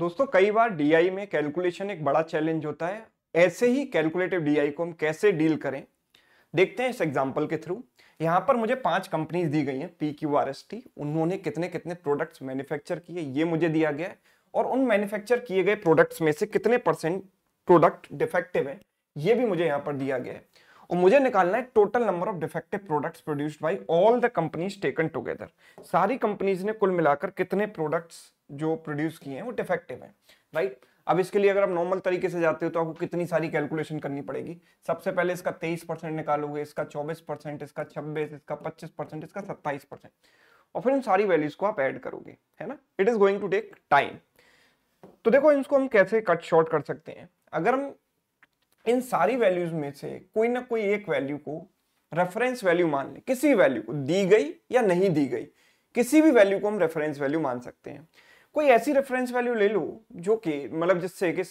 दोस्तों कई बार डीआई में कैलकुलेशन एक बड़ा चैलेंज होता है ऐसे ही कैलकुलेटिव डीआई को हम कैसे डील करें देखते हैं इस एग्जाम्पल के थ्रू यहां पर मुझे पांच कंपनीज दी गई हैं P Q R S T उन्होंने कितने कितने प्रोडक्ट्स मैन्युफैक्चर किए ये मुझे दिया गया है और उन मैन्युफैक्चर किए गए प्रोडक्ट्स में से कितने परसेंट प्रोडक्ट डिफेक्टिव है ये भी मुझे यहाँ पर दिया गया है और मुझे निकालना है total number of defective products produced by all the companies taken together सारी कंपनीज ने कुल मिलाकर कितने प्रोडक्ट्स जो प्रोड्यूस किए हैं वो डिफेक्टिव हैं राइट अब इसके लिए अगर आप नॉर्मल तरीके से जाते हो तो आपको कितनी सारी कैलकुलेशन करनी पड़ेगी सबसे पहले इसका तेईस परसेंट निकालोगे इसका चौबीस परसेंट इसका छब्बीस इसका पच्चीस परसेंट इसका सत्ताईस परसेंट और फिर इन सारी वैल्यूज को आप ऐड करोगे है ना it is going to take time तो देखो इनको हम कैसे कट शॉर्ट कर सकते हैं अगर हम इन सारी वैल्यूज में से कोई ना कोई एक वैल्यू को रेफरेंस वैल्यू मान ले किसी भी वैल्यू को दी गई या नहीं दी गई किसी भी वैल्यू को हम रेफरेंस वैल्यू मान सकते हैं कोई ऐसी रेफरेंस वैल्यू ले लो जो कि मतलब जिससे कि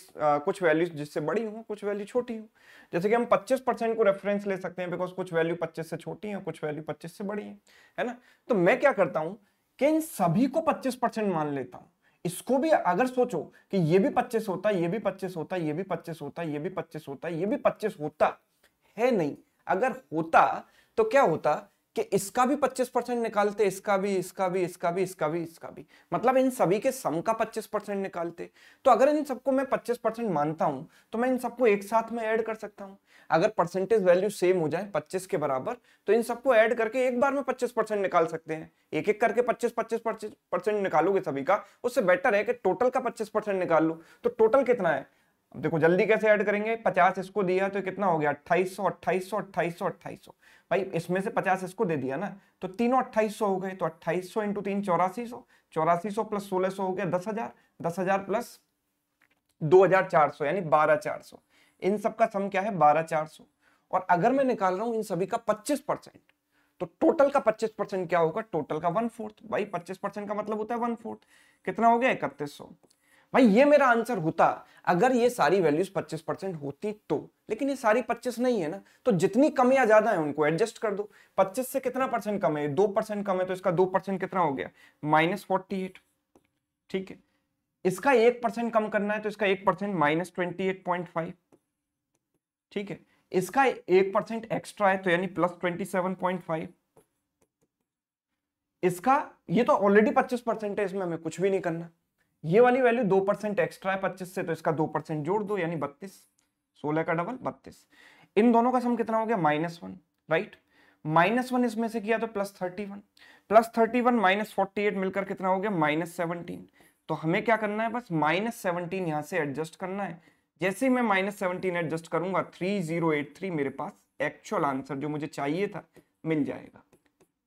कुछ वैल्यू जिससे बड़ी हो कुछ वैल्यू छोटी हो जैसे कि हम 25 परसेंट को रेफरेंस ले सकते हैं बिकॉज कुछ वैल्यू 25 से छोटी है कुछ वैल्यू 25 से बड़ी है है ना तो मैं क्या करता हूँ कि इन सभी को 25 परसेंट मान लेता हूँ इसको भी अगर सोचो कि ये भी पच्चीस होता ये भी पच्चीस होता ये भी पच्चीस होता ये भी पच्चीस होता ये भी पच्चीस होता है नहीं अगर होता तो क्या होता कि इसका भी 25 परसेंट निकालते इसका भी इसका भी इसका भी इसका भी इसका भी मतलब इन सभी के सम का 25 परसेंट निकालते तो अगर इन सबको मैं 25 परसेंट मानता हूं तो मैं इन सबको एक साथ में ऐड कर सकता हूं अगर परसेंटेज वैल्यू सेम हो जाए 25 के बराबर तो इन सबको ऐड करके एक बार में 25 परसेंट निकाल सकते हैं एक एक करके 25 25 परसेंट निकालोगे सभी का उससे बेटर है कि टोटल का 25 परसेंट निकाल लो तो टोटल कितना है अब देखो जल्दी कैसे ऐड करेंगे पचास इसको दिया तो कितना हो गया अट्ठाईस सौ अट्ठाईस सौ अट्ठाईस सौ अट्ठाईस सौ भाई इसमें से पचास इसको दे दिया ना तो तीनों अट्ठाईस सौ हो गए तो अट्ठाईस सौ इंटू तीन चौरासी सौ चौरासी सौ प्लस सोलह सौ हो गया दस हजार दस हजार प्लस दो हजार चार सौ यानी बारह चार सौ इन सब का सम क्या है बारह चार सौ और अगर मैं निकाल रहा हूं इन सभी का पच्चीस परसेंट तो टोटल का पच्चीस परसेंट क्या होगा टोटल का वन फोर्थ भाई पच्चीस परसेंट का मतलब होता है वन फोर्थ कितना हो गया इकतीस सौ भाई ये मेरा आंसर होता अगर ये सारी वैल्यूज 25 परसेंट होती तो लेकिन ये सारी 25 नहीं है ना तो जितनी कमियां ज्यादा है उनको एडजस्ट कर दो 25 से कितना परसेंट कम है दो परसेंट कम है तो इसका दो परसेंट कितना हो गया माइनस फोर्टी एट ठीक है इसका एक परसेंट कम करना है तो इसका एक percent minus twenty eight point five ठीक है इसका एक परसेंट एक्स्ट्रा है तो यानी plus twenty seven point five इसका ये तो ऑलरेडी पच्चीस परसेंट है इसमें हमें कुछ भी नहीं करना ये वाली वैल्यू दो परसेंट एक्स्ट्रा है पच्चीस से तो इसका दो परसेंट जोड़ दो यानी बत्तीस सोलह का डबल बत्तीस इन दोनों का सम कितना हो गया minus one right minus one इसमें से किया तो plus thirty one plus thirty one minus forty eight मिलकर कितना हो गया माइनस सेवनटीन तो हमें क्या करना है बस माइनस सेवनटीन यहाँ से एडजस्ट करना है जैसे ही मैं माइनस सेवनटीन एडजस्ट करूंगा थ्री जीरो एट थ्री मेरे पास एक्चुअल आंसर जो मुझे चाहिए था मिल जाएगा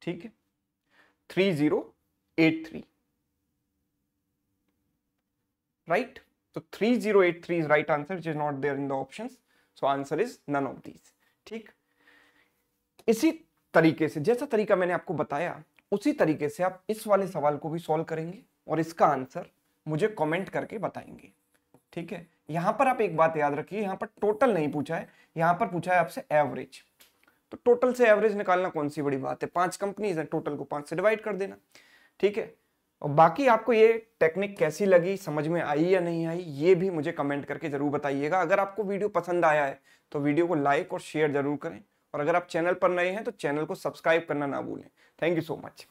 ठीक है three zero eight three right? So 3083 is right answer, which is not there in the options. So answer is none of these. ठीक इसी तरीके से जैसा तरीका मैंने आपको बताया उसी तरीके से आप इस वाले सवाल को भी सॉल्व करेंगे और इसका आंसर मुझे कमेंट करके बताएंगे ठीक है यहां पर आप एक बात याद रखिए यहां पर टोटल नहीं पूछा है यहां पर पूछा है आपसे एवरेज तो टोटल से एवरेज निकालना कौन सी बड़ी बात है पांच कंपनीज है टोटल को पांच से डिवाइड कर देना ठीक है और बाकी आपको ये टेक्निक कैसी लगी समझ में आई या नहीं आई ये भी मुझे कमेंट करके ज़रूर बताइएगा अगर आपको वीडियो पसंद आया है तो वीडियो को लाइक और शेयर ज़रूर करें और अगर आप चैनल पर नए हैं तो चैनल को सब्सक्राइब करना ना भूलें थैंक यू सो मच